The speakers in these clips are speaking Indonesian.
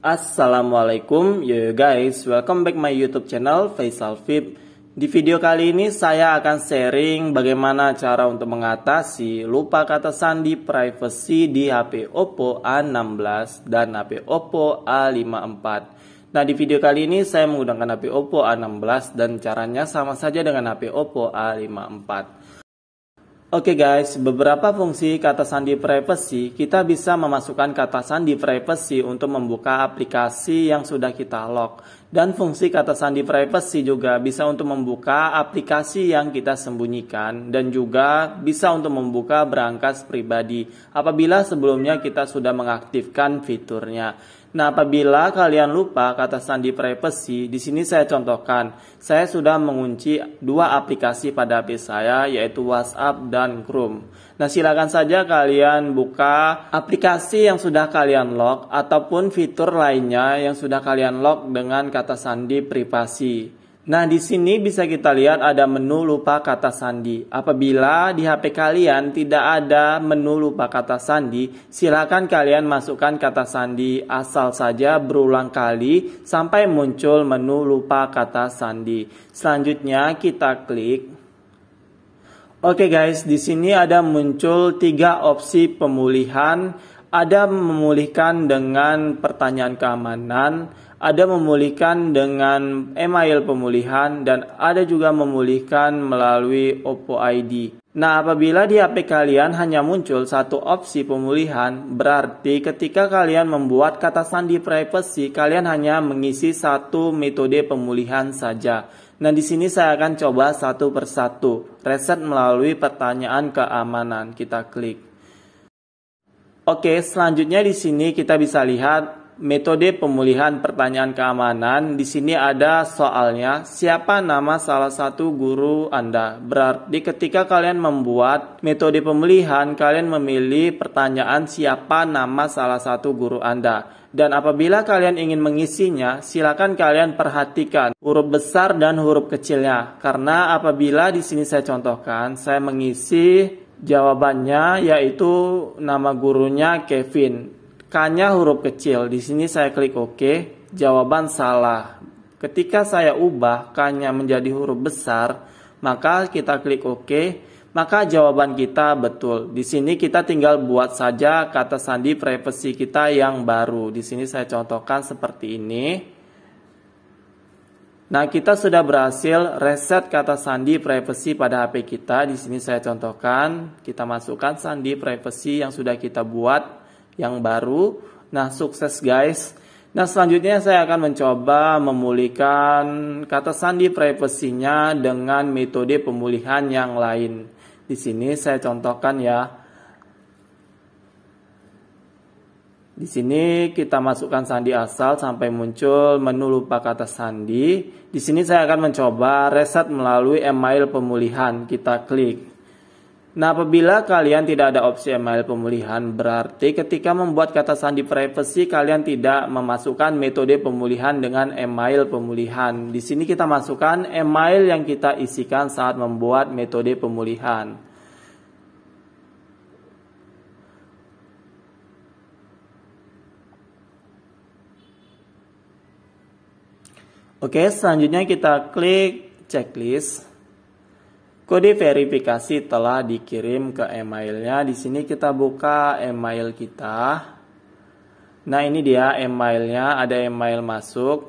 Assalamualaikum yo yo guys, welcome back my YouTube channel Faisal Vip. Di video kali ini saya akan sharing bagaimana cara untuk mengatasi lupa kata sandi privacy di HP Oppo A16 dan HP Oppo A54. Nah, di video kali ini saya menggunakan HP Oppo A16 dan caranya sama saja dengan HP Oppo A54. Oke okay guys, beberapa fungsi kata sandi privacy, kita bisa memasukkan kata sandi privacy untuk membuka aplikasi yang sudah kita lock. Dan fungsi kata sandi privacy juga bisa untuk membuka aplikasi yang kita sembunyikan dan juga bisa untuk membuka berangkas pribadi apabila sebelumnya kita sudah mengaktifkan fiturnya. Nah, apabila kalian lupa kata sandi privacy, di sini saya contohkan. Saya sudah mengunci dua aplikasi pada HP saya yaitu WhatsApp dan Chrome. Nah, silakan saja kalian buka aplikasi yang sudah kalian lock ataupun fitur lainnya yang sudah kalian lock dengan kata sandi privasi. Nah, di sini bisa kita lihat ada menu lupa kata sandi. Apabila di HP kalian tidak ada menu lupa kata sandi, silakan kalian masukkan kata sandi asal saja berulang kali sampai muncul menu lupa kata sandi. Selanjutnya kita klik Oke okay guys, di sini ada muncul tiga opsi pemulihan. Ada memulihkan dengan pertanyaan keamanan, ada memulihkan dengan email pemulihan dan ada juga memulihkan melalui Oppo ID. Nah, apabila di HP kalian hanya muncul satu opsi pemulihan, berarti ketika kalian membuat kata sandi privacy, kalian hanya mengisi satu metode pemulihan saja. Nah, di sini saya akan coba satu persatu. Reset melalui pertanyaan keamanan. Kita klik. Oke, selanjutnya di sini kita bisa lihat metode pemulihan pertanyaan keamanan. Di sini ada soalnya, siapa nama salah satu guru Anda? Berarti ketika kalian membuat metode pemulihan, kalian memilih pertanyaan siapa nama salah satu guru Anda. Dan apabila kalian ingin mengisinya, silakan kalian perhatikan huruf besar dan huruf kecilnya. Karena apabila di sini saya contohkan, saya mengisi jawabannya yaitu nama gurunya Kevin. K-nya huruf kecil. Di sini saya klik OK. Jawaban salah. Ketika saya ubah K-nya menjadi huruf besar, maka kita klik OK. Maka jawaban kita betul. Di sini kita tinggal buat saja kata sandi privacy kita yang baru. Di sini saya contohkan seperti ini. Nah, kita sudah berhasil reset kata sandi privacy pada HP kita. Di sini saya contohkan, kita masukkan sandi privacy yang sudah kita buat yang baru. Nah, sukses guys. Nah, selanjutnya saya akan mencoba memulihkan kata sandi privasinya dengan metode pemulihan yang lain. Di sini saya contohkan ya. Di sini kita masukkan sandi asal sampai muncul menu lupa kata sandi. Di sini saya akan mencoba reset melalui email pemulihan. Kita klik. Nah, apabila kalian tidak ada opsi email pemulihan, berarti ketika membuat kata sandi privacy, kalian tidak memasukkan metode pemulihan dengan email pemulihan. Di sini kita masukkan email yang kita isikan saat membuat metode pemulihan. Oke, selanjutnya kita klik checklist. Kode verifikasi telah dikirim ke emailnya. Di sini kita buka email kita. Nah ini dia emailnya, ada email masuk.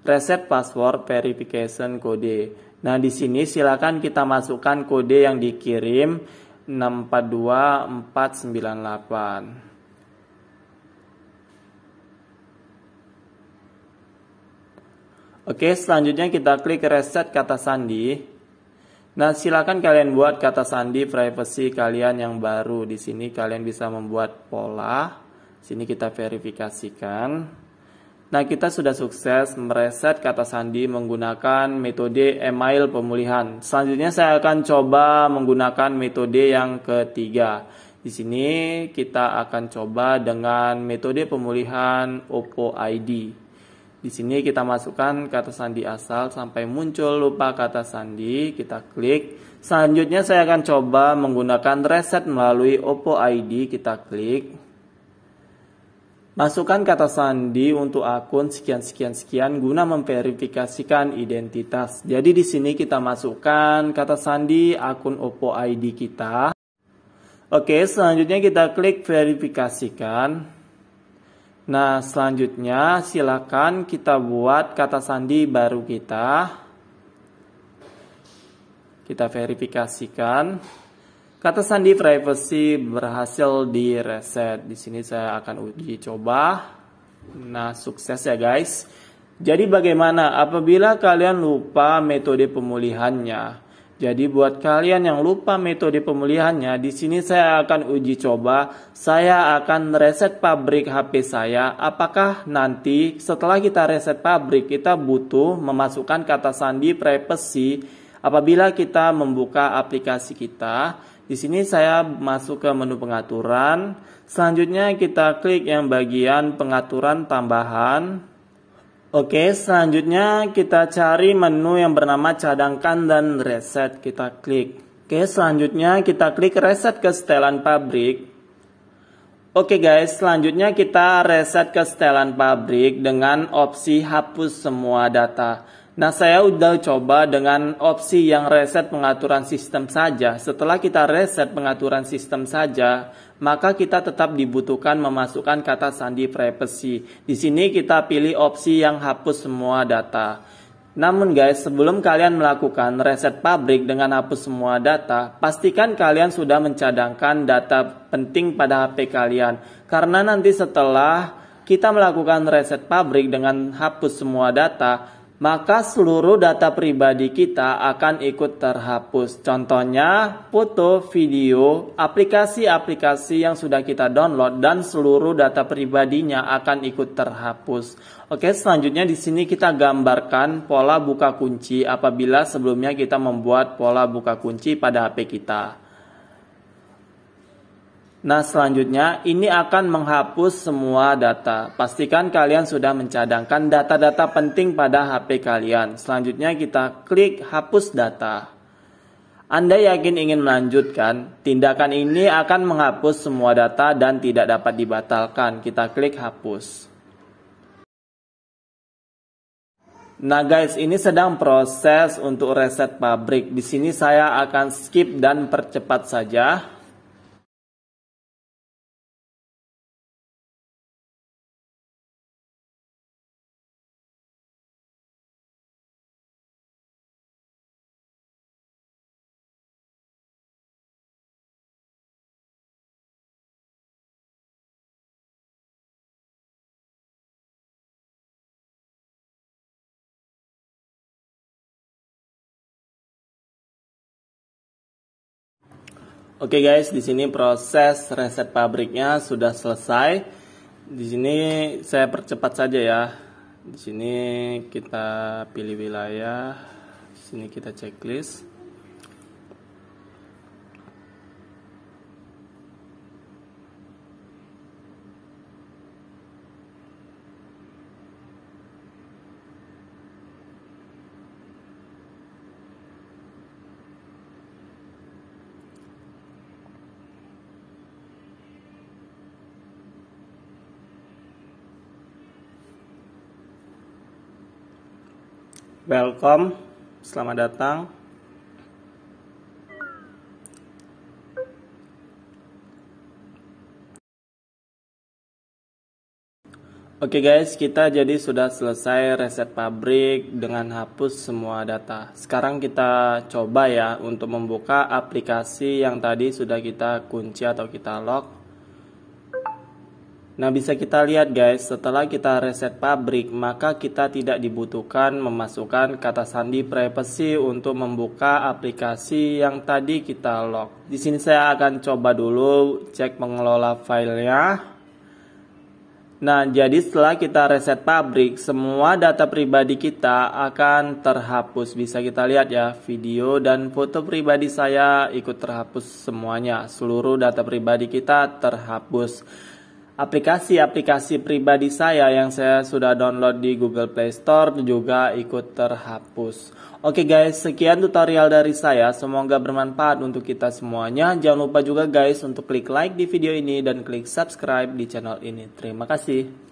Reset password verification kode. Nah di sini silakan kita masukkan kode yang dikirim 642498. Oke, selanjutnya kita klik reset kata sandi. Nah, silakan kalian buat kata sandi privacy kalian yang baru. Di sini kalian bisa membuat pola. Sini kita verifikasikan. Nah, kita sudah sukses mereset kata sandi menggunakan metode email pemulihan. Selanjutnya saya akan coba menggunakan metode yang ketiga. Di sini kita akan coba dengan metode pemulihan Oppo ID. Di sini kita masukkan kata sandi asal sampai muncul lupa kata sandi, kita klik. Selanjutnya saya akan coba menggunakan reset melalui Oppo ID, kita klik. Masukkan kata sandi untuk akun sekian sekian sekian guna memverifikasikan identitas. Jadi di sini kita masukkan kata sandi akun Oppo ID kita. Oke, selanjutnya kita klik verifikasikan. Nah, selanjutnya silakan kita buat kata sandi baru kita. Kita verifikasikan. Kata sandi privacy berhasil di reset. Di sini saya akan uji coba. Nah, sukses ya guys. Jadi bagaimana apabila kalian lupa metode pemulihannya? Jadi buat kalian yang lupa metode pemulihannya, di sini saya akan uji coba, saya akan reset pabrik HP saya. Apakah nanti setelah kita reset pabrik kita butuh memasukkan kata sandi privacy apabila kita membuka aplikasi kita? Di sini saya masuk ke menu pengaturan. Selanjutnya kita klik yang bagian pengaturan tambahan. Oke, selanjutnya kita cari menu yang bernama cadangkan dan reset. Kita klik. Oke, selanjutnya kita klik reset ke setelan pabrik. Oke guys, selanjutnya kita reset ke setelan pabrik dengan opsi hapus semua data. Nah, saya udah coba dengan opsi yang reset pengaturan sistem saja. Setelah kita reset pengaturan sistem saja, maka kita tetap dibutuhkan memasukkan kata sandi privacy. Di sini kita pilih opsi yang hapus semua data. Namun guys, sebelum kalian melakukan reset pabrik dengan hapus semua data, pastikan kalian sudah mencadangkan data penting pada HP kalian. Karena nanti setelah kita melakukan reset pabrik dengan hapus semua data, maka seluruh data pribadi kita akan ikut terhapus. Contohnya, foto, video, aplikasi-aplikasi yang sudah kita download dan seluruh data pribadinya akan ikut terhapus. Oke, selanjutnya di sini kita gambarkan pola buka kunci apabila sebelumnya kita membuat pola buka kunci pada HP kita. Nah, selanjutnya ini akan menghapus semua data. Pastikan kalian sudah mencadangkan data-data penting pada HP kalian. Selanjutnya kita klik hapus data. Anda yakin ingin melanjutkan? Tindakan ini akan menghapus semua data dan tidak dapat dibatalkan. Kita klik hapus. Nah guys, ini sedang proses untuk reset pabrik. Di sini saya akan skip dan percepat saja. Oke okay guys, di sini proses reset pabriknya sudah selesai. Di sini saya percepat saja ya. Di sini kita pilih wilayah. Di sini kita checklist. Welcome, selamat datang. Oke okay guys, kita jadi sudah selesai reset pabrik dengan hapus semua data. Sekarang kita coba ya untuk membuka aplikasi yang tadi sudah kita kunci atau kita lock. Nah, bisa kita lihat guys, setelah kita reset pabrik, maka kita tidak dibutuhkan memasukkan kata sandi privacy untuk membuka aplikasi yang tadi kita lock. Di sini saya akan coba dulu cek mengelola filenya. Nah, jadi setelah kita reset pabrik, semua data pribadi kita akan terhapus. Bisa kita lihat ya, video dan foto pribadi saya ikut terhapus semuanya. Seluruh data pribadi kita terhapus aplikasi-aplikasi pribadi saya yang saya sudah download di Google Play Store juga ikut terhapus. Oke guys, sekian tutorial dari saya. Semoga bermanfaat untuk kita semuanya. Jangan lupa juga guys untuk klik like di video ini dan klik subscribe di channel ini. Terima kasih.